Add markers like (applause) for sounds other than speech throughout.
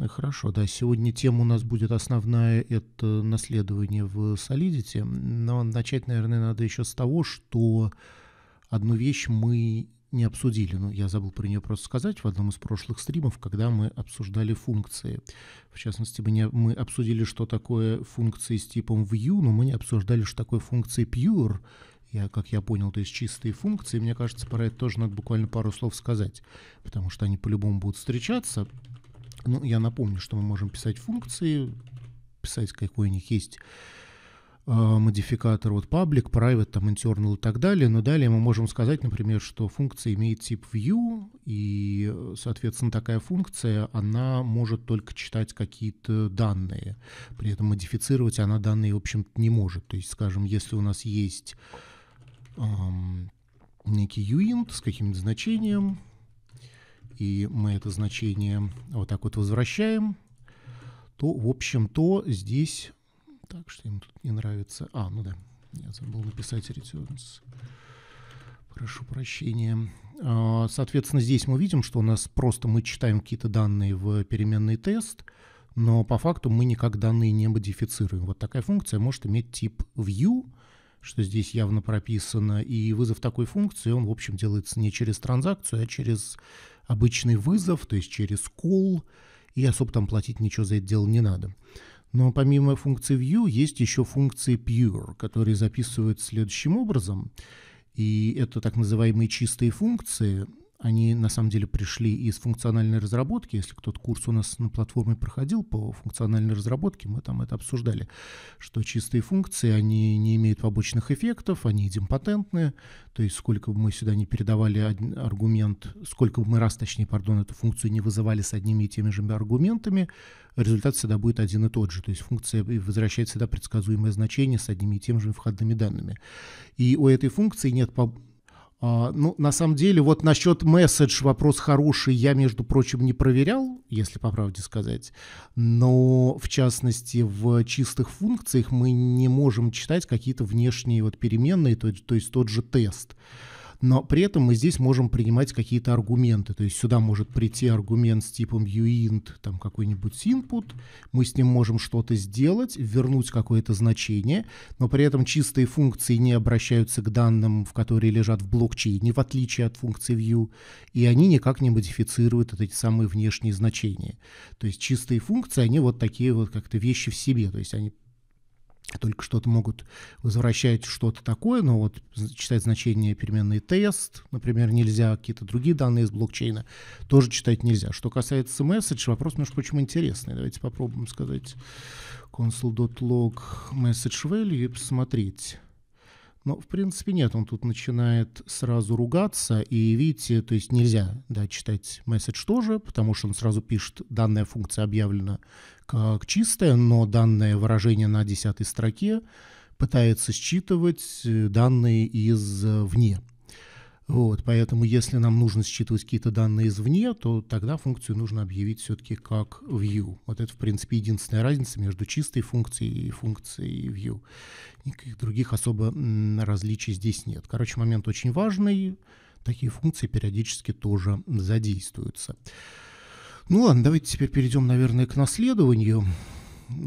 Э, хорошо, да, сегодня тема у нас будет основная, это наследование в Solidity, но начать, наверное, надо еще с того, что одну вещь мы не обсудили, но ну, я забыл про нее просто сказать в одном из прошлых стримов, когда мы обсуждали функции. В частности, мы, не, мы обсудили, что такое функции с типом view, но мы не обсуждали, что такое функции pure — я, как я понял, то есть чистые функции. Мне кажется, про это тоже надо буквально пару слов сказать, потому что они по-любому будут встречаться. Ну, я напомню, что мы можем писать функции, писать какой у есть э, модификатор, вот public, private, там internal и так далее. Но далее мы можем сказать, например, что функция имеет тип view, и, соответственно, такая функция, она может только читать какие-то данные. При этом модифицировать она данные, в общем-то, не может. То есть, скажем, если у нас есть некий uint с каким-то значением, и мы это значение вот так вот возвращаем, то, в общем-то, здесь... Так, что им тут не нравится? А, ну да, я забыл написать returns. Прошу прощения. А, соответственно, здесь мы видим, что у нас просто мы читаем какие-то данные в переменный тест, но по факту мы никак данные не модифицируем. Вот такая функция может иметь тип view, что здесь явно прописано, и вызов такой функции, он, в общем, делается не через транзакцию, а через обычный вызов, то есть через call, и особо там платить ничего за это дело не надо. Но помимо функции view есть еще функции pure, которые записывают следующим образом. И это так называемые чистые функции, они на самом деле пришли из функциональной разработки. Если кто-то курс у нас на платформе проходил по функциональной разработке, мы там это обсуждали, что чистые функции, они не имеют побочных эффектов, они идемпотентны. То есть сколько бы мы сюда не передавали аргумент, сколько бы мы раз, точнее, пардон, эту функцию не вызывали с одними и теми же аргументами, результат всегда будет один и тот же. То есть функция возвращает всегда предсказуемое значение с одними и теми же входными данными. И у этой функции нет а, ну, на самом деле, вот насчет месседж вопрос хороший, я, между прочим, не проверял, если по правде сказать. Но, в частности, в чистых функциях мы не можем читать какие-то внешние вот переменные, то, то есть тот же тест но при этом мы здесь можем принимать какие-то аргументы. То есть сюда может прийти аргумент с типом uint, там какой-нибудь input, мы с ним можем что-то сделать, вернуть какое-то значение, но при этом чистые функции не обращаются к данным, в которые лежат в блокчейне, в отличие от функций view, и они никак не модифицируют вот эти самые внешние значения. То есть чистые функции, они вот такие вот как-то вещи в себе, то есть они только что-то могут возвращать что-то такое, но вот читать значение переменной тест, например, нельзя, какие-то другие данные из блокчейна тоже читать нельзя. Что касается message, вопрос, между прочим, интересный. Давайте попробуем сказать console.log message value и посмотреть. Но, в принципе, нет, он тут начинает сразу ругаться, и видите, то есть нельзя да, читать месседж тоже, потому что он сразу пишет, данная функция объявлена как чистая, но данное выражение на десятой строке пытается считывать э, данные из э, вне. Вот, поэтому если нам нужно считывать какие-то данные извне, то тогда функцию нужно объявить все-таки как view. Вот это, в принципе, единственная разница между чистой функцией и функцией view. Никаких других особо различий здесь нет. Короче, момент очень важный. Такие функции периодически тоже задействуются. Ну ладно, давайте теперь перейдем, наверное, к наследованию.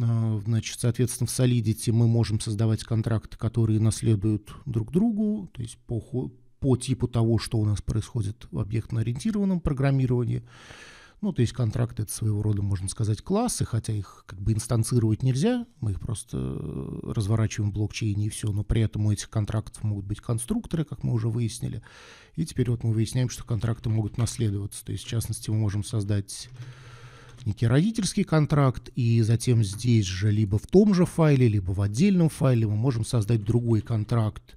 А, значит, соответственно, в Solidity мы можем создавать контракты, которые наследуют друг другу, то есть по, по типу того, что у нас происходит в объектно-ориентированном программировании. Ну, то есть контракты — это своего рода, можно сказать, классы, хотя их как бы инстанцировать нельзя, мы их просто э, разворачиваем в блокчейне и все, но при этом у этих контрактов могут быть конструкторы, как мы уже выяснили, и теперь вот мы выясняем, что контракты могут наследоваться, то есть в частности мы можем создать некий родительский контракт, и затем здесь же либо в том же файле, либо в отдельном файле мы можем создать другой контракт,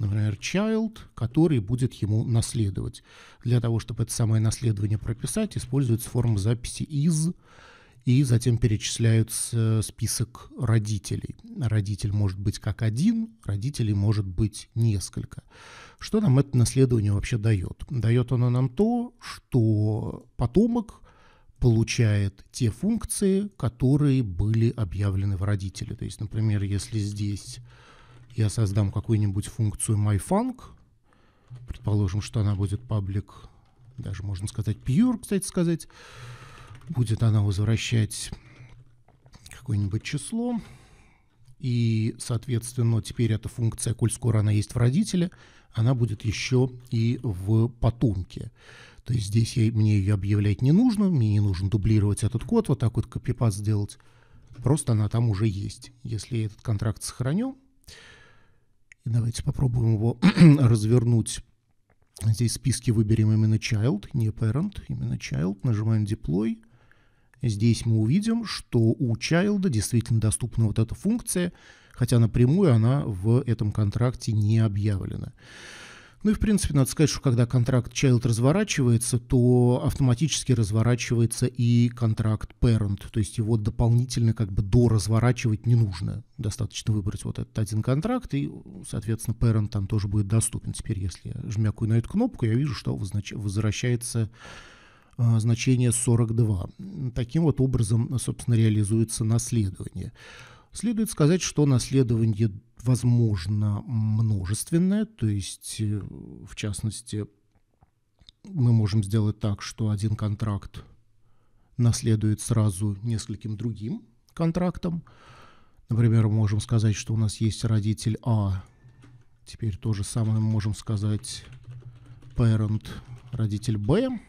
например, child, который будет ему наследовать. Для того, чтобы это самое наследование прописать, используется форма записи из, и затем перечисляется список родителей. Родитель может быть как один, родителей может быть несколько. Что нам это наследование вообще дает? Дает оно нам то, что потомок получает те функции, которые были объявлены в родителе. То есть, например, если здесь я создам какую-нибудь функцию myFunk, предположим, что она будет public, даже можно сказать pure, кстати сказать, будет она возвращать какое-нибудь число, и, соответственно, теперь эта функция, коль скоро она есть в родителе, она будет еще и в потомке. То есть здесь я, мне ее объявлять не нужно, мне не нужно дублировать этот код, вот так вот копипаст сделать. Просто она там уже есть. Если я этот контракт сохраню, Давайте попробуем его (clears throat) развернуть. Здесь в списке выберем именно child, не parent, именно child. Нажимаем deploy. Здесь мы увидим, что у child действительно доступна вот эта функция, хотя напрямую она в этом контракте не объявлена. Ну и, в принципе, надо сказать, что когда контракт Child разворачивается, то автоматически разворачивается и контракт Parent, то есть его дополнительно как бы доразворачивать не нужно. Достаточно выбрать вот этот один контракт, и, соответственно, Parent там тоже будет доступен. Теперь, если я жмякую на эту кнопку, я вижу, что возвращается э, значение 42. Таким вот образом, собственно, реализуется наследование. Следует сказать, что наследование возможно множественное, то есть, э, в частности, мы можем сделать так, что один контракт наследует сразу нескольким другим контрактам. Например, мы можем сказать, что у нас есть родитель А. Теперь то же самое мы можем сказать parent родитель Б.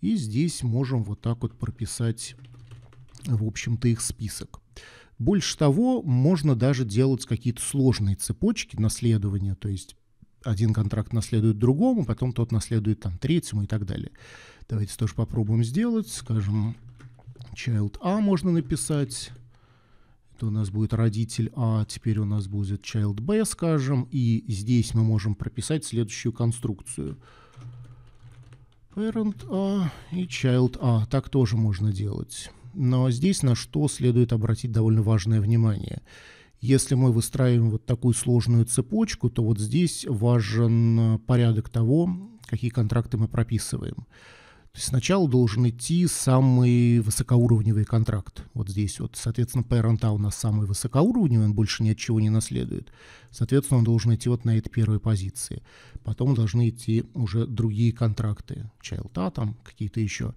И здесь можем вот так вот прописать, в общем-то, их список. Больше того, можно даже делать какие-то сложные цепочки наследования, то есть один контракт наследует другому, потом тот наследует там третьему и так далее. Давайте тоже попробуем сделать, скажем, child A можно написать, это у нас будет родитель А, теперь у нас будет child B, скажем, и здесь мы можем прописать следующую конструкцию. Parent A и child A, так тоже можно делать. Но здесь на что следует обратить довольно важное внимание. Если мы выстраиваем вот такую сложную цепочку, то вот здесь важен э, порядок того, какие контракты мы прописываем. То есть сначала должен идти самый высокоуровневый контракт. Вот здесь вот, соответственно, parent у нас самый высокоуровневый, он больше ни от чего не наследует. Соответственно, он должен идти вот на этой первой позиции. Потом должны идти уже другие контракты, child там какие-то еще.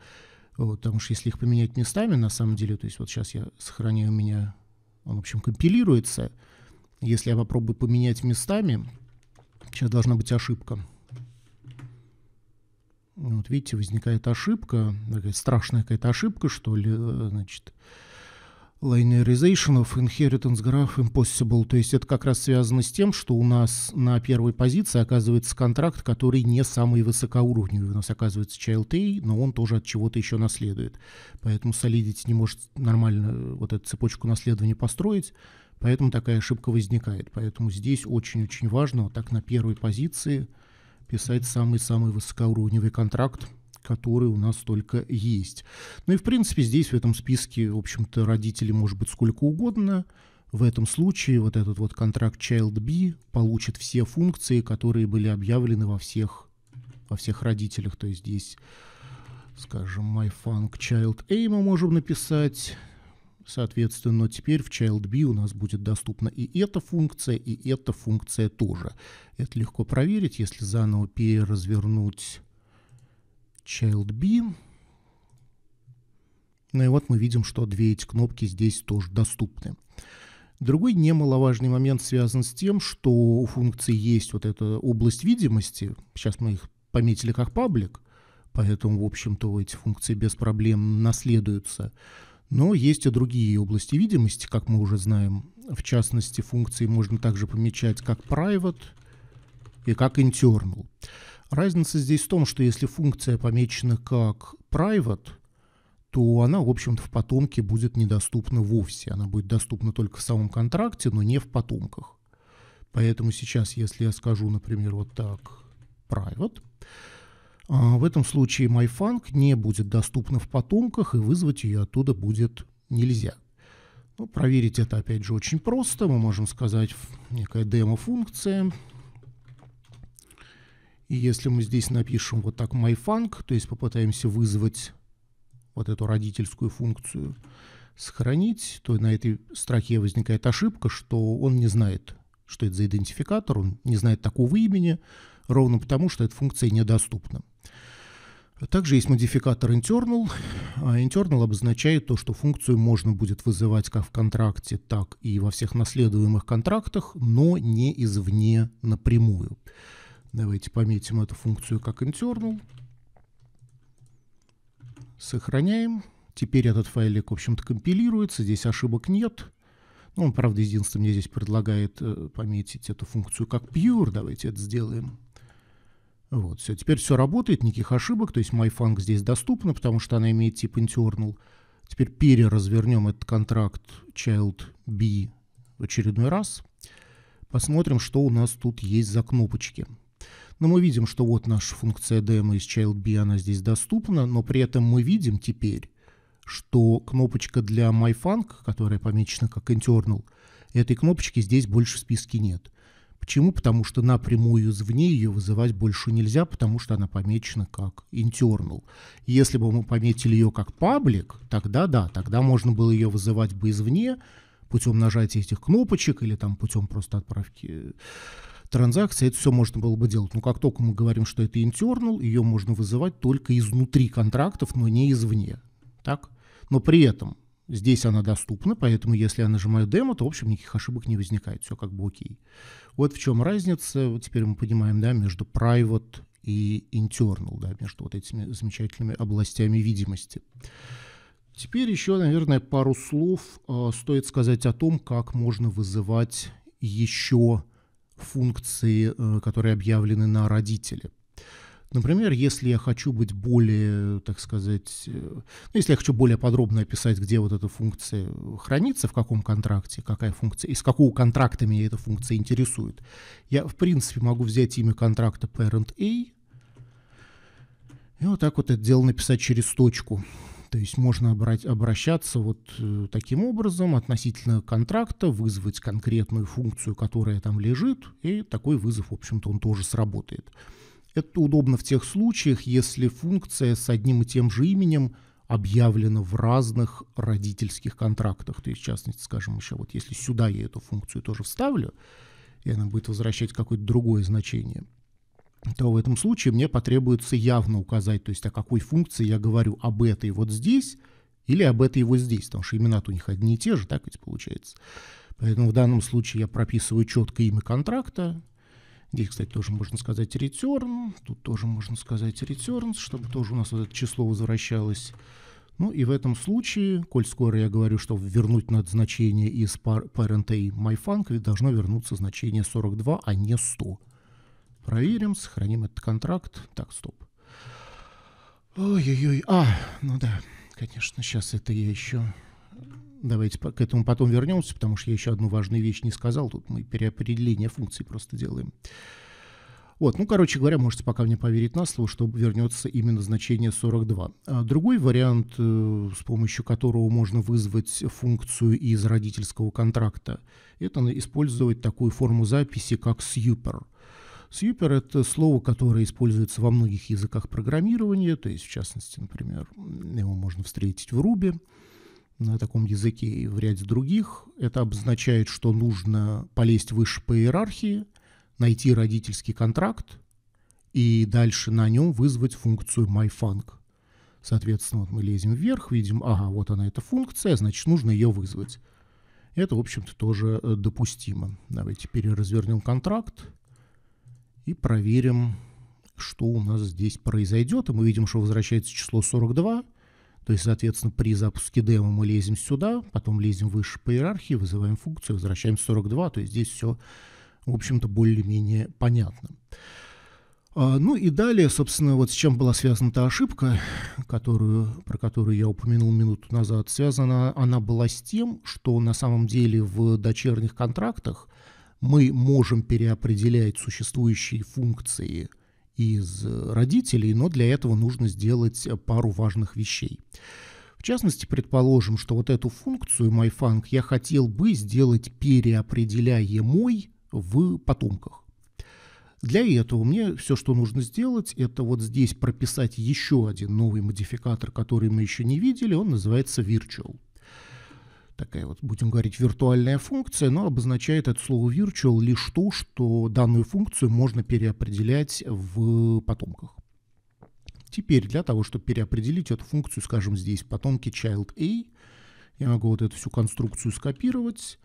Вот, потому что если их поменять местами, на самом деле, то есть вот сейчас я сохраняю у меня, он, в общем, компилируется. Если я попробую поменять местами, сейчас должна быть ошибка. Вот видите, возникает ошибка, такая страшная какая-то ошибка, что ли, э, значит, Linearization of Inheritance Graph Impossible. То есть это как раз связано с тем, что у нас на первой позиции оказывается контракт, который не самый высокоуровневый. У нас оказывается Child A, но он тоже от чего-то еще наследует. Поэтому Solidity не может нормально э, вот эту цепочку наследования построить, поэтому такая ошибка возникает. Поэтому здесь очень-очень важно вот так на первой позиции писать самый-самый высокоуровневый контракт, которые у нас только есть. Ну и, в принципе, здесь в этом списке, в общем-то, родители может быть сколько угодно. В этом случае вот этот вот контракт Child B получит все функции, которые были объявлены во всех, во всех родителях. То есть здесь, скажем, myFunk Child A мы можем написать. Соответственно, теперь в Child B у нас будет доступна и эта функция, и эта функция тоже. Это легко проверить, если заново переразвернуть child b. Ну и вот мы видим, что две эти кнопки здесь тоже доступны. Другой немаловажный момент связан с тем, что у функции есть вот эта область видимости. Сейчас мы их пометили как паблик, поэтому, в общем-то, эти функции без проблем наследуются. Но есть и другие области видимости, как мы уже знаем. В частности, функции можно также помечать как private и как internal. Разница здесь в том, что если функция помечена как private, то она, в общем-то, в потомке будет недоступна вовсе. Она будет доступна только в самом контракте, но не в потомках. Поэтому сейчас, если я скажу, например, вот так, private, а, в этом случае myfunc не будет доступна в потомках, и вызвать ее оттуда будет нельзя. Ну, проверить это, опять же, очень просто. Мы можем сказать некая демо-функция, и если мы здесь напишем вот так myFunk, то есть попытаемся вызвать вот эту родительскую функцию, сохранить, то на этой строке возникает ошибка, что он не знает, что это за идентификатор, он не знает такого имени, ровно потому, что эта функция недоступна. Также есть модификатор internal. А internal обозначает то, что функцию можно будет вызывать как в контракте, так и во всех наследуемых контрактах, но не извне напрямую. Давайте пометим эту функцию как internal. Сохраняем. Теперь этот файлик, в общем-то, компилируется. Здесь ошибок нет. Ну, он, правда, единственное, мне здесь предлагает э, пометить эту функцию как pure. Давайте это сделаем. Вот, все, теперь все работает, никаких ошибок, то есть myfunc здесь доступна, потому что она имеет тип internal. Теперь переразвернем этот контракт child b в очередной раз. Посмотрим, что у нас тут есть за кнопочки. Но мы видим, что вот наша функция demo из ChildB, она здесь доступна, но при этом мы видим теперь, что кнопочка для MyFunk, которая помечена как internal, этой кнопочки здесь больше в списке нет. Почему? Потому что напрямую извне ее вызывать больше нельзя, потому что она помечена как internal. Если бы мы пометили ее как public, тогда да, тогда можно было ее вызывать бы извне путем нажатия этих кнопочек или там путем просто отправки транзакции, это все можно было бы делать. Но как только мы говорим, что это internal, ее можно вызывать только изнутри контрактов, но не извне. Так? Но при этом Здесь она доступна, поэтому если я нажимаю демо, то, в общем, никаких ошибок не возникает, все как бы окей. Вот в чем разница, вот теперь мы понимаем, да, между private и internal, да, между вот этими замечательными областями видимости. Теперь еще, наверное, пару слов э, стоит сказать о том, как можно вызывать еще функции, э, которые объявлены на родителе. Например, если я хочу быть более, так сказать, э, ну, если я хочу более подробно описать, где вот эта функция хранится, в каком контракте, какая функция, из какого контракта меня эта функция интересует, я, в принципе, могу взять имя контракта parent A, и вот так вот это дело написать через точку. То есть можно обращаться вот э, таким образом относительно контракта, вызвать конкретную функцию, которая там лежит, и такой вызов, в общем-то, он тоже сработает. Это удобно в тех случаях, если функция с одним и тем же именем объявлена в разных родительских контрактах. То есть, в частности, скажем, еще вот если сюда я эту функцию тоже вставлю, и она будет возвращать какое-то другое значение – то в этом случае мне потребуется явно указать, то есть о какой функции я говорю об этой вот здесь или об этой вот здесь, потому что имена-то у них одни и те же, так ведь получается. Поэтому в данном случае я прописываю четко имя контракта. Здесь, кстати, тоже можно сказать return, тут тоже можно сказать returns, чтобы тоже у нас вот это число возвращалось. Ну и в этом случае, коль скоро я говорю, что вернуть над значение из parent a myFunk, должно вернуться значение 42, а не 100 проверим, сохраним этот контракт. Так, стоп. Ой-ой-ой. А, ну да, конечно, сейчас это я еще... Давайте к этому потом вернемся, потому что я еще одну важную вещь не сказал. Тут мы переопределение функций просто делаем. Вот, ну, короче говоря, можете пока мне поверить на слово, что вернется именно значение 42. А другой вариант, э, с помощью которого можно вызвать функцию из родительского контракта, это использовать такую форму записи, как super – Супер — это слово, которое используется во многих языках программирования, то есть, в частности, например, его можно встретить в Ruby, на таком языке и в ряде других. Это обозначает, что нужно полезть выше по иерархии, найти родительский контракт и дальше на нем вызвать функцию myfunc. Соответственно, вот мы лезем вверх, видим, ага, вот она эта функция, значит, нужно ее вызвать. Это, в общем-то, тоже э, допустимо. Давайте теперь развернем контракт и проверим, что у нас здесь произойдет. И мы видим, что возвращается число 42. То есть, соответственно, при запуске демо мы лезем сюда, потом лезем выше по иерархии, вызываем функцию, возвращаем 42. То есть здесь все, в общем-то, более-менее понятно. А, ну и далее, собственно, вот с чем была связана та ошибка, которую, про которую я упомянул минуту назад, связана она была с тем, что на самом деле в дочерних контрактах мы можем переопределять существующие функции из э, родителей, но для этого нужно сделать э, пару важных вещей. В частности, предположим, что вот эту функцию my_func я хотел бы сделать переопределяемой в потомках. Для этого мне все, что нужно сделать, это вот здесь прописать еще один новый модификатор, который мы еще не видели. Он называется virtual такая вот, будем говорить, виртуальная функция, но обозначает это слово virtual лишь то, что данную функцию можно переопределять в потомках. Теперь для того, чтобы переопределить эту функцию, скажем, здесь потомки child a, я могу вот эту всю конструкцию скопировать,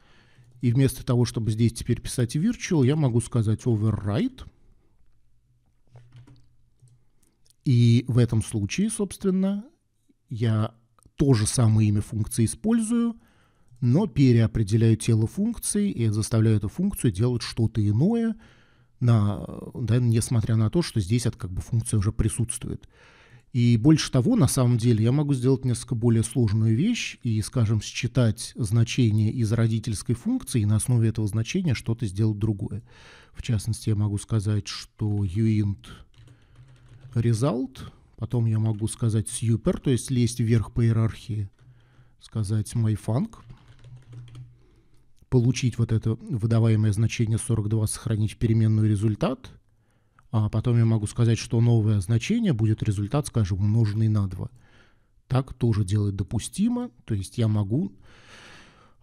и вместо того, чтобы здесь теперь писать virtual, я могу сказать override. И в этом случае, собственно, я то же самое имя функции использую – но переопределяю тело функции и заставляю эту функцию делать что-то иное, на, да, несмотря на то, что здесь это как бы функция уже присутствует. И больше того, на самом деле, я могу сделать несколько более сложную вещь и, скажем, считать значение из родительской функции и на основе этого значения что-то сделать другое. В частности, я могу сказать, что uint result, потом я могу сказать super, то есть лезть вверх по иерархии, сказать myfunc, получить вот это выдаваемое значение 42, сохранить в переменную результат, а потом я могу сказать, что новое значение будет результат, скажем, умноженный на 2. Так тоже делать допустимо, то есть я могу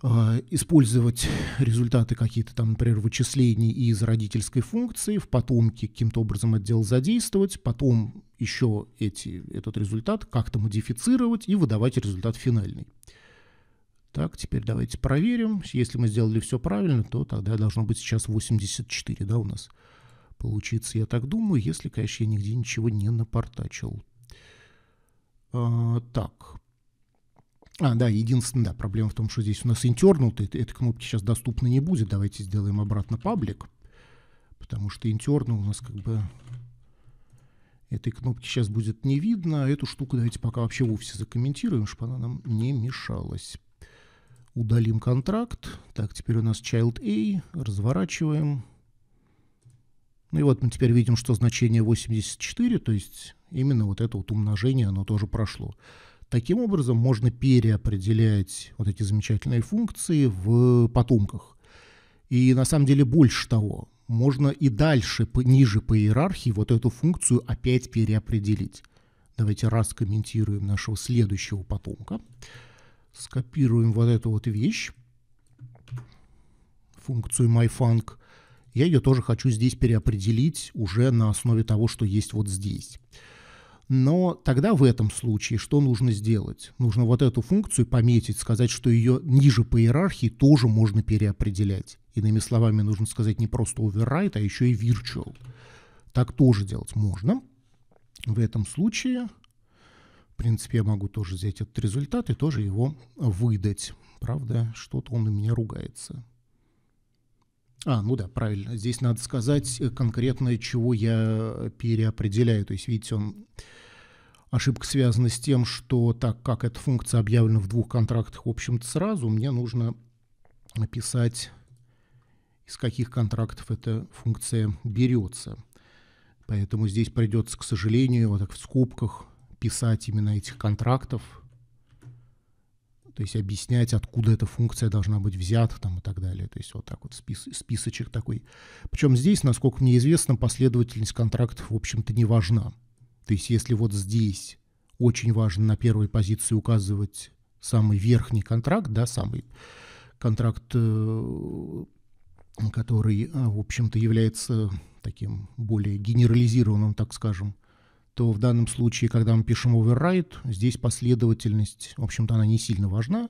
а, использовать результаты какие-то там, например, вычислений из родительской функции, в потомке каким-то образом это дело задействовать, потом еще эти, этот результат как-то модифицировать и выдавать результат финальный. Так, теперь давайте проверим. Если мы сделали все правильно, то тогда должно быть сейчас 84, да, у нас получится, я так думаю, если, конечно, я нигде ничего не напортачил. А, так. А, да, единственное, да, проблема в том, что здесь у нас интернут, этой кнопки сейчас доступно не будет. Давайте сделаем обратно паблик, потому что интернул у нас как бы этой кнопки сейчас будет не видно. Эту штуку давайте пока вообще вовсе закомментируем, чтобы она нам не мешалась удалим контракт. Так, теперь у нас child A, разворачиваем. Ну и вот мы теперь видим, что значение 84, то есть именно вот это вот умножение, оно тоже прошло. Таким образом можно переопределять вот эти замечательные функции в потомках. И на самом деле больше того, можно и дальше, ниже по иерархии, вот эту функцию опять переопределить. Давайте раз комментируем нашего следующего потомка скопируем вот эту вот вещь, функцию my_func. Я ее тоже хочу здесь переопределить уже на основе того, что есть вот здесь. Но тогда в этом случае что нужно сделать? Нужно вот эту функцию пометить, сказать, что ее ниже по иерархии тоже можно переопределять. Иными словами, нужно сказать не просто override, а еще и virtual. Так тоже делать можно. В этом случае принципе, я могу тоже взять этот результат и тоже его выдать. Правда, что-то он на меня ругается. А, ну да, правильно. Здесь надо сказать конкретно, чего я переопределяю. То есть, видите, он... Ошибка связана с тем, что так как эта функция объявлена в двух контрактах, в общем-то, сразу, мне нужно написать, из каких контрактов эта функция берется. Поэтому здесь придется, к сожалению, вот так в скобках писать именно этих контрактов, то есть объяснять, откуда эта функция должна быть взята там, и так далее. То есть вот так вот спис списочек такой. Причем здесь, насколько мне известно, последовательность контрактов, в общем-то, не важна. То есть если вот здесь очень важно на первой позиции указывать самый верхний контракт, да, самый контракт, э, который, э, в общем-то, является таким более генерализированным, так скажем, то в данном случае, когда мы пишем override, здесь последовательность, в общем-то, она не сильно важна.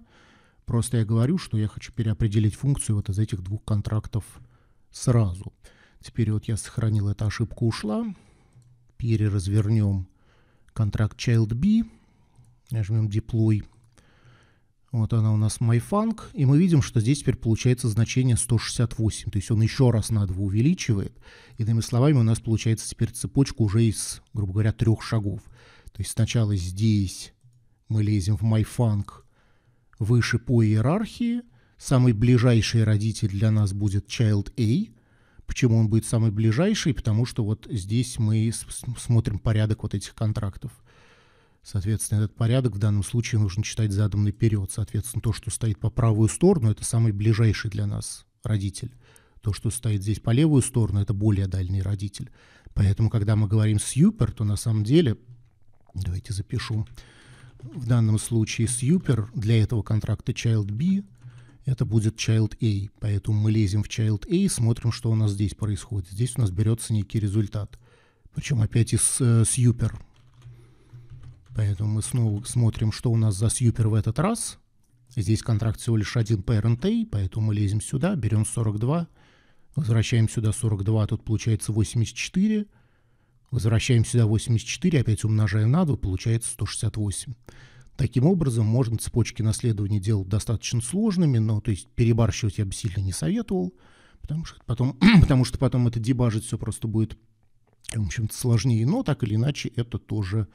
Просто я говорю, что я хочу переопределить функцию вот из этих двух контрактов сразу. Теперь вот я сохранил эту ошибку, ушла. Переразвернем контракт child b, нажмем deploy. Вот она у нас MyFunk, и мы видим, что здесь теперь получается значение 168, то есть он еще раз на 2 увеличивает. Иными словами, у нас получается теперь цепочка уже из, грубо говоря, трех шагов. То есть сначала здесь мы лезем в MyFunk выше по иерархии, самый ближайший родитель для нас будет Child A. Почему он будет самый ближайший? Потому что вот здесь мы смотрим порядок вот этих контрактов – Соответственно, этот порядок в данном случае нужно читать задом наперед. Соответственно, то, что стоит по правую сторону, это самый ближайший для нас родитель. То, что стоит здесь по левую сторону, это более дальний родитель. Поэтому, когда мы говорим «сьюпер», то на самом деле, давайте запишу, в данном случае «сьюпер» для этого контракта «child B» это будет child A. Поэтому мы лезем в child A, смотрим, что у нас здесь происходит. Здесь у нас берется некий результат. Причем опять из э, Поэтому мы снова смотрим, что у нас за сьюпер в этот раз. Здесь контракт всего лишь один parent A, поэтому мы лезем сюда, берем 42, возвращаем сюда 42, а тут получается 84. Возвращаем сюда 84, опять умножаем на 2, получается 168. Таким образом, можно цепочки наследования делать достаточно сложными, но то есть перебарщивать я бы сильно не советовал, потому что потом, (clears throat) потому что потом это дебажить все просто будет, в общем-то, сложнее, но так или иначе это тоже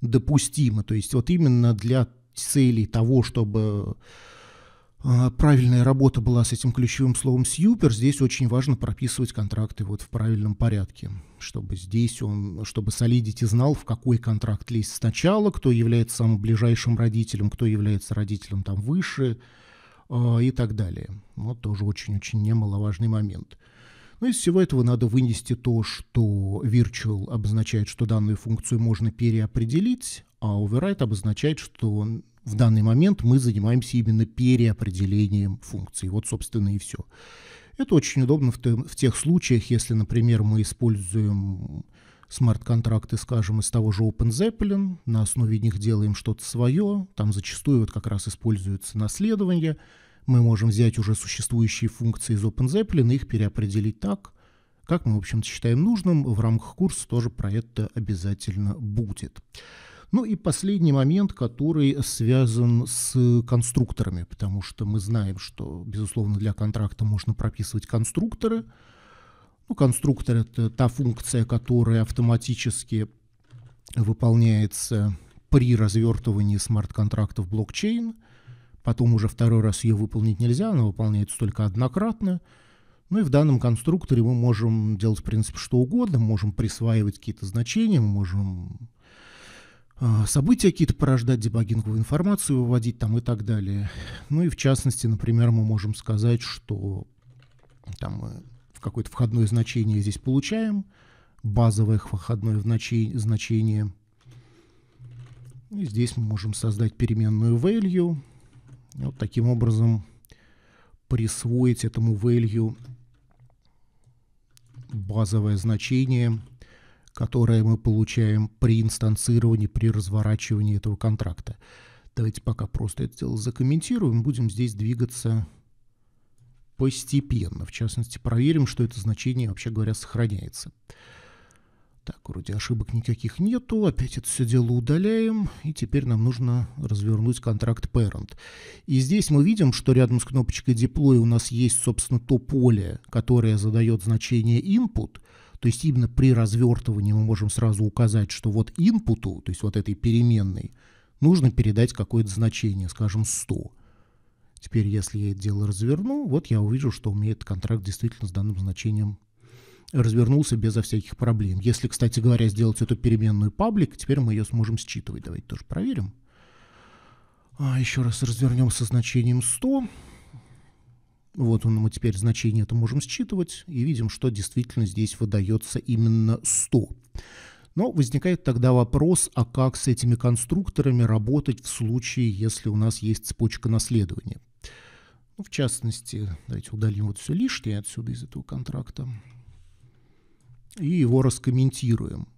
допустимо. То есть вот именно для целей того, чтобы а, правильная работа была с этим ключевым словом «сьюпер», здесь очень важно прописывать контракты вот в правильном порядке, чтобы здесь он, чтобы солидити знал, в какой контракт лезть сначала, кто является самым ближайшим родителем, кто является родителем там выше а, и так далее. Вот тоже очень-очень немаловажный момент. – но ну, из всего этого надо вынести то, что virtual обозначает, что данную функцию можно переопределить, а override обозначает, что в данный момент мы занимаемся именно переопределением функции. Вот, собственно, и все. Это очень удобно в, в тех случаях, если, например, мы используем смарт-контракты, скажем, из того же OpenZeppelin, на основе них делаем что-то свое, там зачастую вот как раз используется наследование – мы можем взять уже существующие функции из OpenZeppelin и их переопределить так, как мы, в общем-то, считаем нужным. В рамках курса тоже про это обязательно будет. Ну и последний момент, который связан с конструкторами, потому что мы знаем, что, безусловно, для контракта можно прописывать конструкторы. Ну, конструктор — это та функция, которая автоматически выполняется при развертывании смарт-контрактов блокчейн — Потом уже второй раз ее выполнить нельзя, она выполняется только однократно. Ну и в данном конструкторе мы можем делать, в принципе, что угодно. Можем присваивать какие-то значения, мы можем а, события какие-то порождать, дебагинговую информацию выводить там и так далее. Ну и в частности, например, мы можем сказать, что там в какое-то входное значение здесь получаем, базовое входное значение. И здесь мы можем создать переменную value, вот таким образом присвоить этому value базовое значение, которое мы получаем при инстанцировании, при разворачивании этого контракта. Давайте пока просто это дело закомментируем. Будем здесь двигаться постепенно. В частности, проверим, что это значение, вообще говоря, сохраняется. Так, вроде ошибок никаких нету, опять это все дело удаляем, и теперь нам нужно развернуть контракт parent. И здесь мы видим, что рядом с кнопочкой deploy у нас есть, собственно, то поле, которое задает значение input, то есть именно при развертывании мы можем сразу указать, что вот input, то есть вот этой переменной, нужно передать какое-то значение, скажем, 100. Теперь, если я это дело разверну, вот я увижу, что у меня этот контракт действительно с данным значением развернулся безо всяких проблем. Если, кстати говоря, сделать эту переменную паблик, теперь мы ее сможем считывать. Давайте тоже проверим. А, еще раз развернем со значением 100. Вот он, мы теперь значение это можем считывать и видим, что действительно здесь выдается именно 100. Но возникает тогда вопрос, а как с этими конструкторами работать в случае, если у нас есть цепочка наследования. Ну, в частности, давайте удалим вот все лишнее отсюда из этого контракта и его раскомментируем.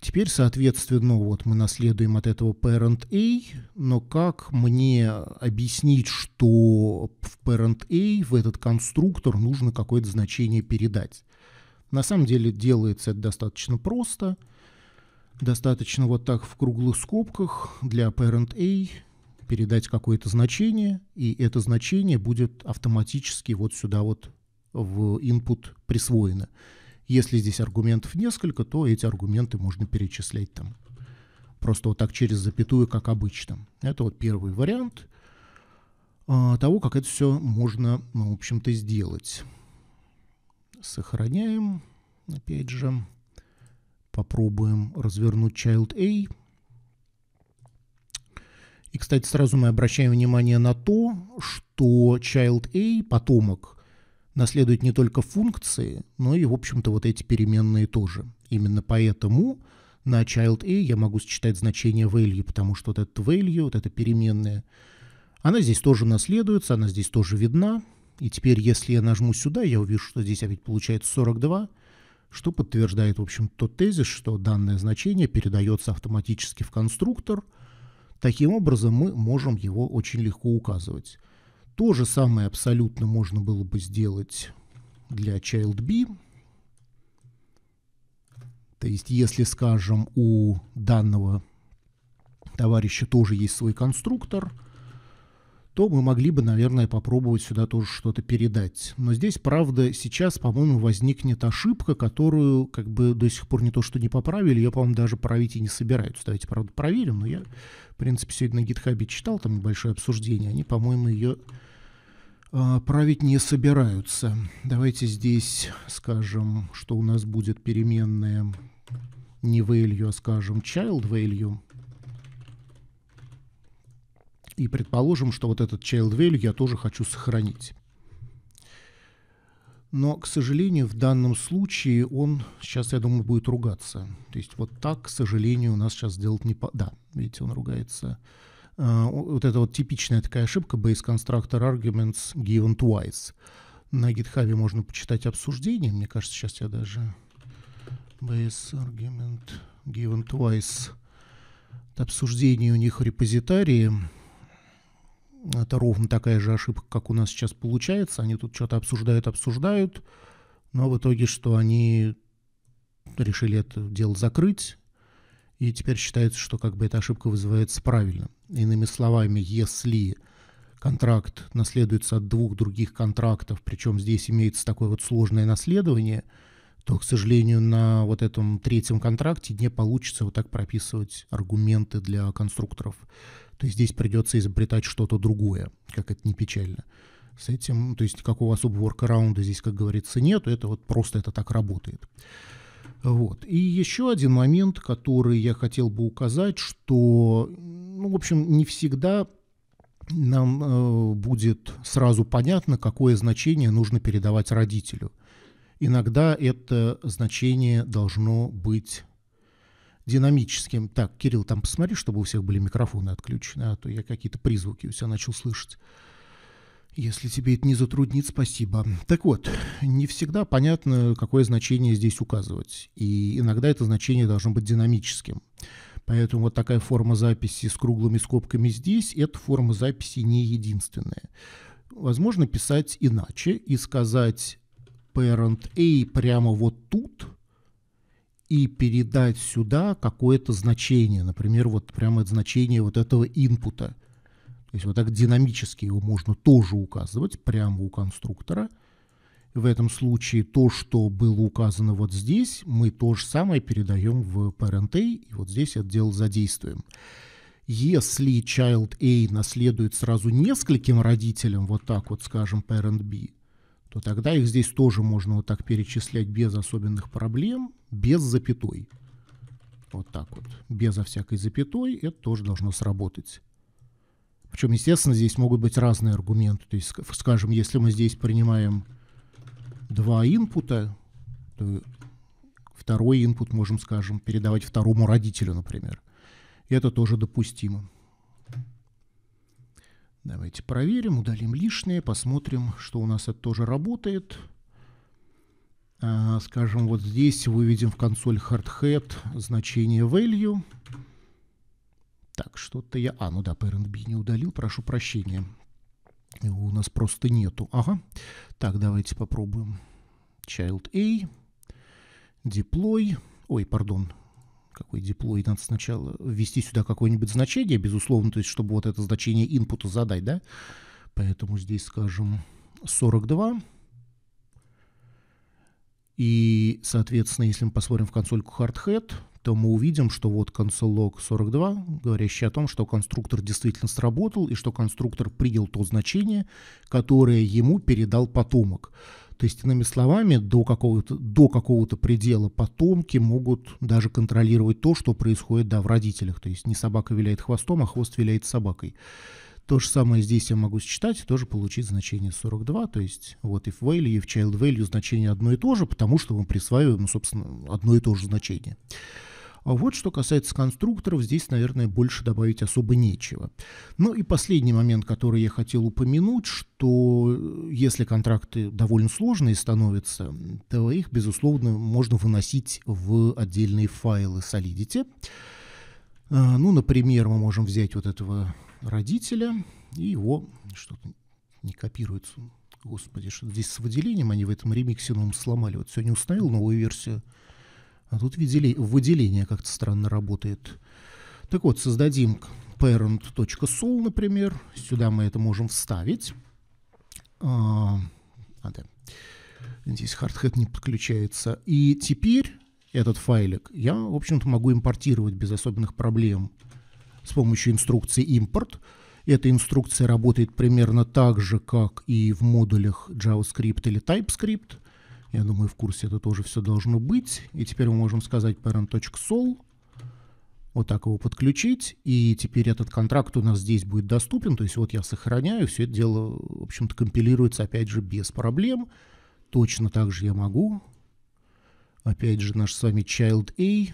Теперь, соответственно, вот мы наследуем от этого parent A, но как мне объяснить, что в parent A, в этот конструктор, нужно какое-то значение передать? На самом деле делается это достаточно просто. Достаточно вот так в круглых скобках для parent A передать какое-то значение, и это значение будет автоматически вот сюда вот в input присвоено. Если здесь аргументов несколько, то эти аргументы можно перечислять там. Просто вот так через запятую, как обычно. Это вот первый вариант а, того, как это все можно, ну, в общем-то, сделать. Сохраняем, опять же. Попробуем развернуть child A. И, кстати, сразу мы обращаем внимание на то, что child A, потомок, наследует не только функции, но и, в общем-то, вот эти переменные тоже. Именно поэтому на child a я могу считать значение value, потому что вот этот value, вот эта переменная, она здесь тоже наследуется, она здесь тоже видна. И теперь, если я нажму сюда, я увижу, что здесь опять получается 42, что подтверждает, в общем, тот тезис, что данное значение передается автоматически в конструктор. Таким образом, мы можем его очень легко указывать. То же самое абсолютно можно было бы сделать для child b. То есть, если, скажем, у данного товарища тоже есть свой конструктор – то мы могли бы, наверное, попробовать сюда тоже что-то передать. Но здесь, правда, сейчас, по-моему, возникнет ошибка, которую как бы до сих пор не то, что не поправили, ее, по-моему, даже править и не собираются. Давайте, правда, проверим, но я, в принципе, сегодня на гитхабе читал там небольшое обсуждение, они, по-моему, ее э, а, править не собираются. Давайте здесь скажем, что у нас будет переменная не value, а скажем child value. И предположим, что вот этот child value я тоже хочу сохранить. Но, к сожалению, в данном случае он сейчас, я думаю, будет ругаться. То есть вот так, к сожалению, у нас сейчас сделать не... По... Да, видите, он ругается. Uh, вот это вот типичная такая ошибка base constructor arguments given twice. На GitHub можно почитать обсуждение. Мне кажется, сейчас я даже base argument given twice. Это обсуждение у них в репозитарии. Это ровно такая же ошибка, как у нас сейчас получается. Они тут что-то обсуждают, обсуждают, но в итоге, что они решили это дело закрыть, и теперь считается, что как бы эта ошибка вызывается правильно. Иными словами, если контракт наследуется от двух других контрактов, причем здесь имеется такое вот сложное наследование, то, к сожалению, на вот этом третьем контракте не получится вот так прописывать аргументы для конструкторов то здесь придется изобретать что-то другое, как это не печально. С этим, ну, то есть какого особого воркараунда здесь, как говорится, нет, это вот просто это так работает. Вот. И еще один момент, который я хотел бы указать, что, ну, в общем, не всегда нам э, будет сразу понятно, какое значение нужно передавать родителю. Иногда это значение должно быть динамическим. Так, Кирилл, там посмотри, чтобы у всех были микрофоны отключены, а то я какие-то призвуки у себя начал слышать. Если тебе это не затруднит, спасибо. Так вот, не всегда понятно, какое значение здесь указывать. И иногда это значение должно быть динамическим. Поэтому вот такая форма записи с круглыми скобками здесь, эта форма записи не единственная. Возможно писать иначе и сказать parent A прямо вот тут, и передать сюда какое-то значение, например, вот прямо значение вот этого инпута. То есть вот так динамически его можно тоже указывать прямо у конструктора. В этом случае то, что было указано вот здесь, мы то же самое передаем в parent A, и вот здесь это дело задействуем. Если child A наследует сразу нескольким родителям, вот так вот скажем, parent B, то тогда их здесь тоже можно вот так перечислять без особенных проблем, без запятой. Вот так вот, безо а всякой запятой, это тоже должно сработать. Причем, естественно, здесь могут быть разные аргументы. То есть, скажем, если мы здесь принимаем два инпута, то второй инпут можем, скажем, передавать второму родителю, например. Это тоже допустимо. Давайте проверим, удалим лишнее, посмотрим, что у нас это тоже работает. А, скажем, вот здесь выведем в консоль hardhead значение value. Так, что-то я... А, ну да, PRNB не удалил, прошу прощения. Его у нас просто нету. Ага. Так, давайте попробуем. Child A. Deploy. Ой, пардон, какой диплой, надо сначала ввести сюда какое-нибудь значение, безусловно, то есть чтобы вот это значение input задать, да? Поэтому здесь, скажем, 42. И, соответственно, если мы посмотрим в консольку Hardhead, то мы увидим, что вот console.log 42, говорящий о том, что конструктор действительно сработал и что конструктор принял то значение, которое ему передал потомок. То есть, иными словами, до какого-то, до какого-то предела потомки могут даже контролировать то, что происходит да, в родителях. То есть не собака виляет хвостом, а хвост виляет собакой. То же самое здесь я могу считать, тоже получить значение 42, то есть вот if value и if child value значение одно и то же, потому что мы присваиваем, собственно, одно и то же значение. А вот что касается конструкторов, здесь, наверное, больше добавить особо нечего. Ну и последний момент, который я хотел упомянуть, что э, если контракты довольно сложные становятся, то их, безусловно, можно выносить в отдельные файлы Solidity. А, ну, например, мы можем взять вот этого родителя и его что-то не копируется. Господи, что здесь с выделением они в этом ремиксе нам ну, сломали. Вот сегодня установил новую версию а тут выделение как-то странно работает. Так вот, создадим parent.soul, например. Сюда мы это можем вставить. А, а да. Здесь hardhead не подключается. И теперь этот файлик я, в общем-то, могу импортировать без особенных проблем с помощью инструкции import. Эта инструкция работает примерно так же, как и в модулях JavaScript или TypeScript. Я думаю, в курсе это тоже все должно быть. И теперь мы можем сказать parent.sol, вот так его подключить, и теперь этот контракт у нас здесь будет доступен, то есть вот я сохраняю, все это дело, в общем-то, компилируется, опять же, без проблем. Точно так же я могу. Опять же, наш с вами child A,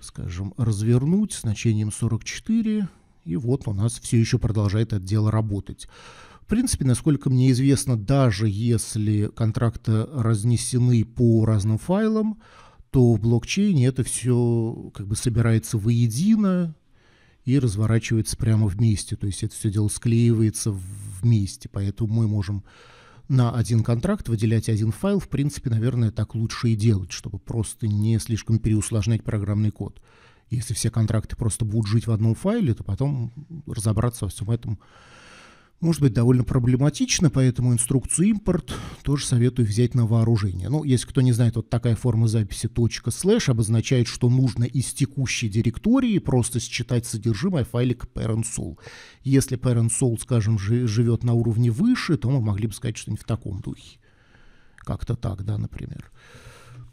скажем, развернуть значением 44, и вот у нас все еще продолжает это дело работать. В принципе, насколько мне известно, даже если контракты разнесены по разным файлам, то в блокчейне это все как бы собирается воедино и разворачивается прямо вместе. То есть это все дело склеивается вместе. Поэтому мы можем на один контракт выделять один файл. В принципе, наверное, так лучше и делать, чтобы просто не слишком переусложнять программный код. Если все контракты просто будут жить в одном файле, то потом разобраться во всем этом может быть довольно проблематично, поэтому инструкцию импорт тоже советую взять на вооружение. Ну, если кто не знает, вот такая форма записи точка слэш обозначает, что нужно из текущей директории просто считать содержимое файлика parentsoul. Если parentsoul, скажем, живет на уровне выше, то мы могли бы сказать что-нибудь в таком духе. Как-то так, да, например.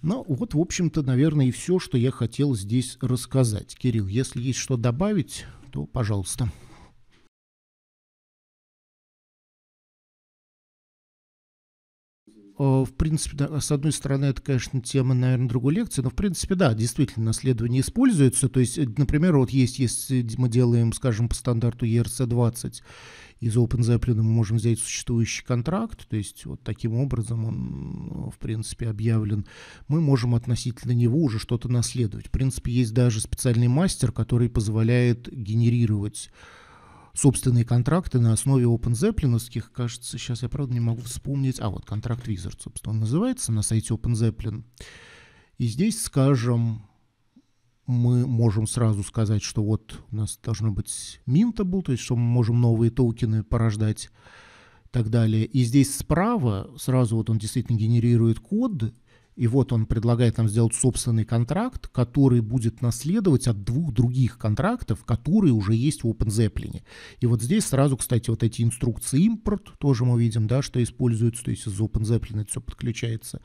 Ну, вот, в общем-то, наверное, и все, что я хотел здесь рассказать. Кирилл, если есть что добавить, то пожалуйста. Э, в принципе, с одной стороны, это, конечно, тема, наверное, другой лекции, но, в принципе, да, действительно, наследование используется. То есть, например, вот есть, если э, мы делаем, скажем, по стандарту ERC-20, из Open Zeppelin мы можем взять существующий контракт, то есть вот таким образом он, э, в принципе, объявлен, мы можем относительно него уже что-то наследовать. В принципе, есть даже специальный мастер, который позволяет генерировать собственные контракты на основе OpenZeppelin, кажется, сейчас я правда не могу вспомнить, а вот контракт Wizard, собственно, он называется на сайте OpenZeppelin. И здесь, скажем, мы можем сразу сказать, что вот у нас должно быть mintable, то есть что мы можем новые токены порождать и так далее. И здесь справа сразу вот он действительно генерирует код, и вот он предлагает нам сделать собственный контракт, который будет наследовать от двух других контрактов, которые уже есть в OpenZeppelin. И вот здесь сразу, кстати, вот эти инструкции импорт, тоже мы видим, да, что используются, то есть из OpenZeppelin это все подключается.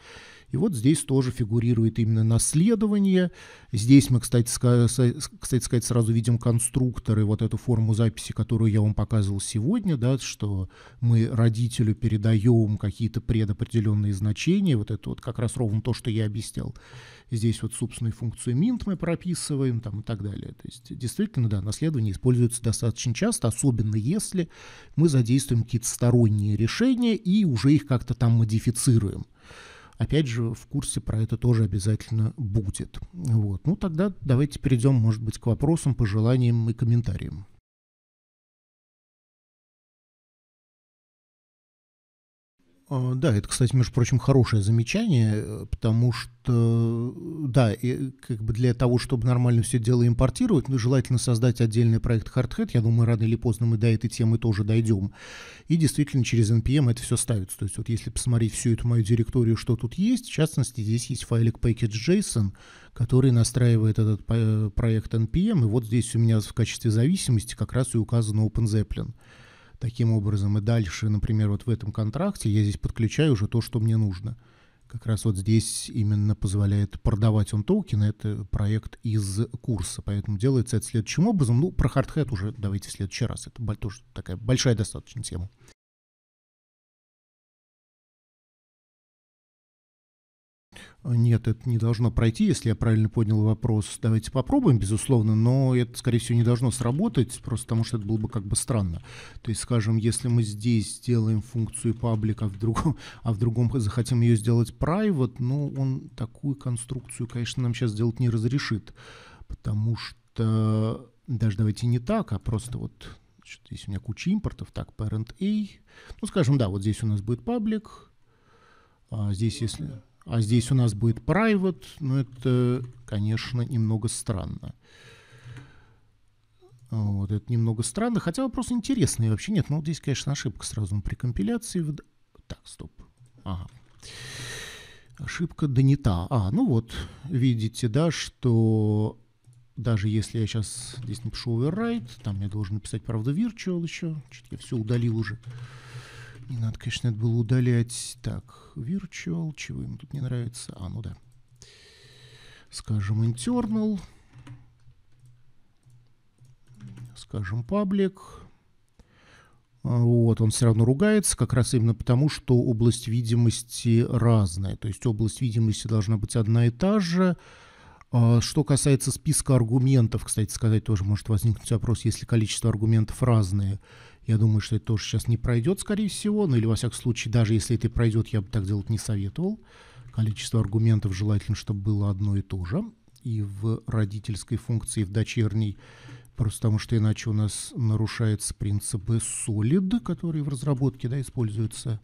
И вот здесь тоже фигурирует именно наследование. Здесь мы, кстати, кстати сказать, сразу видим конструкторы, вот эту форму записи, которую я вам показывал сегодня, да, что мы родителю передаем какие-то предопределенные значения. Вот это вот как раз ровно то, что я объяснял. Здесь вот собственную функцию минт мы прописываем там, и так далее. То есть действительно, да, наследование используется достаточно часто, особенно если мы задействуем какие-то сторонние решения и уже их как-то там модифицируем. Опять же, в курсе про это тоже обязательно будет. Вот. Ну тогда давайте перейдем, может быть, к вопросам, пожеланиям и комментариям. А, да, это, кстати, между прочим, хорошее замечание, э, потому что, э, да, и как бы для того, чтобы нормально все дело импортировать, ну, желательно создать отдельный проект Hardhead. Я думаю, рано или поздно мы до этой темы тоже дойдем. И действительно через NPM это все ставится. То есть вот если посмотреть всю эту мою директорию, что тут есть, в частности, здесь есть файлик package.json, который настраивает этот э, проект NPM, и вот здесь у меня в качестве зависимости как раз и указан OpenZeppelin таким образом. И дальше, например, вот в этом контракте я здесь подключаю уже то, что мне нужно. Как раз вот здесь именно позволяет продавать он токены. Это проект из курса, поэтому делается это следующим образом. Ну, про хардхед уже давайте в следующий раз. Это тоже такая большая достаточно тема. Нет, это не должно пройти, если я правильно понял вопрос. Давайте попробуем, безусловно, но это, скорее всего, не должно сработать, просто потому что это было бы как бы странно. То есть, скажем, если мы здесь сделаем функцию паблик, а в другом, а в другом захотим ее сделать private, ну, он такую конструкцию, конечно, нам сейчас сделать не разрешит, потому что даже давайте не так, а просто вот здесь у меня куча импортов, так, parent A, ну, скажем, да, вот здесь у нас будет паблик, а здесь, если а здесь у нас будет private, но это, конечно, немного странно. Вот, это немного странно, хотя вопрос интересный вообще нет. ну, здесь, конечно, ошибка сразу при компиляции. Так, стоп. Ага. Ошибка не донята. А, ну вот, видите, да, что даже если я сейчас здесь напишу override, там я должен написать, правда, virtual еще. Чуть я все удалил уже. Uh, не надо, конечно, надо было удалять. Так, virtual, чего им тут не нравится? А, ну да. Скажем internal. Скажем public. А, вот, он все равно ругается, как раз именно потому, что область видимости разная. То есть область видимости должна быть одна и та же. А, что касается списка аргументов, кстати сказать, тоже может возникнуть вопрос, если количество аргументов разное. Я думаю, что это тоже сейчас не пройдет, скорее всего, ну или, во всяком случае, даже если это пройдет, я бы так делать не советовал. Количество аргументов желательно, чтобы было одно и то же, и в родительской функции, и в дочерней, просто потому что иначе у нас нарушаются принципы solid, которые в разработке да, используются.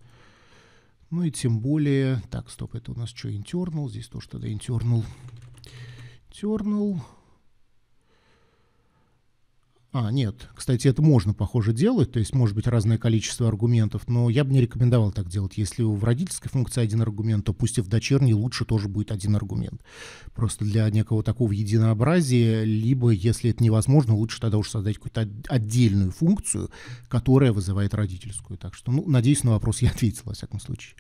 Ну и тем более... Так, стоп, это у нас что, internal? Здесь то что да, internal. Internal а, нет. Кстати, это можно, похоже, делать, то есть может быть разное количество аргументов, но я бы не рекомендовал так делать. Если в родительской функции один аргумент, то пусть и в дочерней лучше тоже будет один аргумент. Просто для некого такого единообразия, либо, если это невозможно, лучше тогда уж создать какую-то отдельную функцию, которая вызывает родительскую. Так что, ну, надеюсь, на вопрос я ответил, во всяком случае.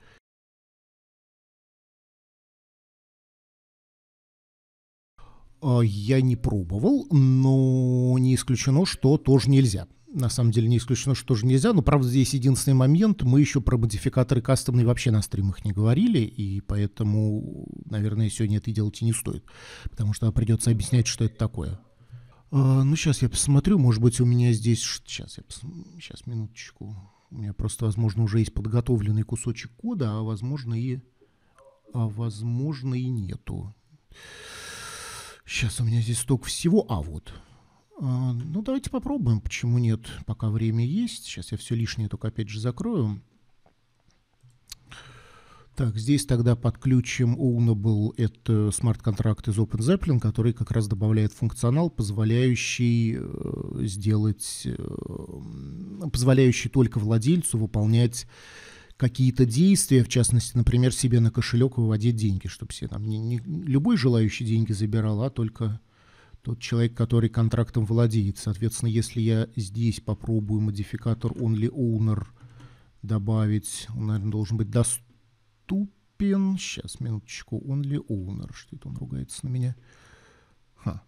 А, я не пробовал, но не исключено, что тоже нельзя. На самом деле не исключено, что тоже нельзя. Но, правда, здесь единственный момент. Мы еще про модификаторы кастомные вообще на стримах не говорили. И поэтому, наверное, сегодня это делать и не стоит. Потому что придется объяснять, что это такое. А, ну, сейчас я посмотрю. Может быть, у меня здесь... Сейчас, я пос... сейчас минуточку. У меня просто, возможно, уже есть подготовленный кусочек кода, а возможно и... А возможно и нету. Сейчас у меня здесь столько всего. А, вот. А, ну, давайте попробуем, почему нет, пока время есть. Сейчас я все лишнее только опять же закрою. Так, здесь тогда подключим был это смарт-контракт из OpenZeppelin, который как раз добавляет функционал, позволяющий э, сделать, э, позволяющий только владельцу выполнять какие-то действия, в частности, например, себе на кошелек выводить деньги, чтобы все там не, не любой желающий деньги забирал, а только тот человек, который контрактом владеет. Соответственно, если я здесь попробую модификатор only owner добавить, он, наверное, должен быть доступен. Сейчас, минуточку, only owner. Что это он ругается на меня? Ха.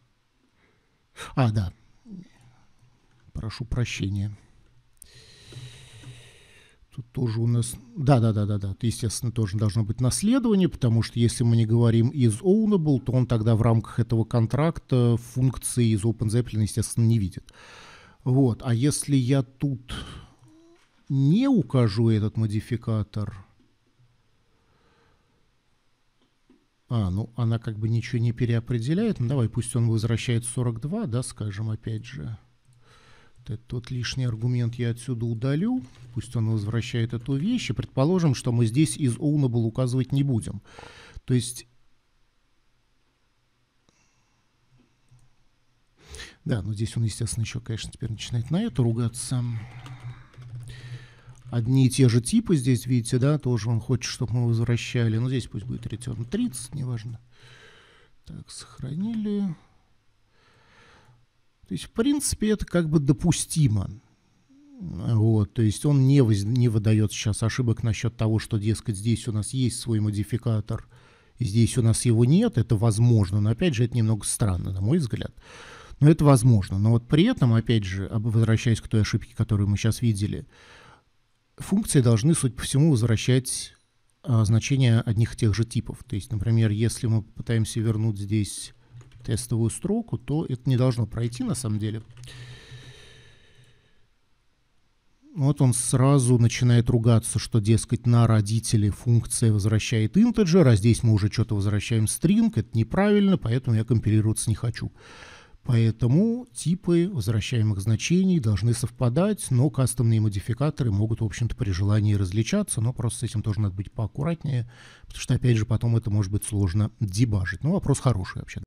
А, да. Прошу прощения. Тут тоже у нас... Да, да, да, да, да. Естественно, тоже должно быть наследование, потому что если мы не говорим из ownable, то он тогда в рамках этого контракта функции из OpenZeppelin, естественно, не видит. Вот. А если я тут не укажу этот модификатор... А, ну она как бы ничего не переопределяет. Ну давай, пусть он возвращает 42, да, скажем, опять же. Тот лишний аргумент я отсюда удалю. Пусть он возвращает эту вещь. И предположим, что мы здесь из был указывать не будем. То есть... Да, но ну здесь он, естественно, еще, конечно, теперь начинает на это ругаться. Одни и те же типы здесь, видите, да, тоже он хочет, чтобы мы возвращали. Но ну, здесь пусть будет return 30, неважно. Так, сохранили. То есть, в принципе, это как бы допустимо. Вот, то есть он не, воз, не выдает сейчас ошибок насчет того, что, дескать, здесь у нас есть свой модификатор, и здесь у нас его нет, это возможно. Но, опять же, это немного странно, на мой взгляд. Но это возможно. Но вот при этом, опять же, возвращаясь к той ошибке, которую мы сейчас видели, функции должны, судя по всему, возвращать а, значения одних и тех же типов. То есть, например, если мы пытаемся вернуть здесь тестовую строку, то это не должно пройти на самом деле. Вот он сразу начинает ругаться, что, дескать, на родители функция возвращает интеджер, а здесь мы уже что-то возвращаем стринг, это неправильно, поэтому я компилироваться не хочу. Поэтому типы возвращаемых значений должны совпадать, но кастомные модификаторы могут, в общем-то, при желании различаться, но просто с этим тоже надо быть поаккуратнее, потому что, опять же, потом это может быть сложно дебажить. Но ну, вопрос хороший вообще.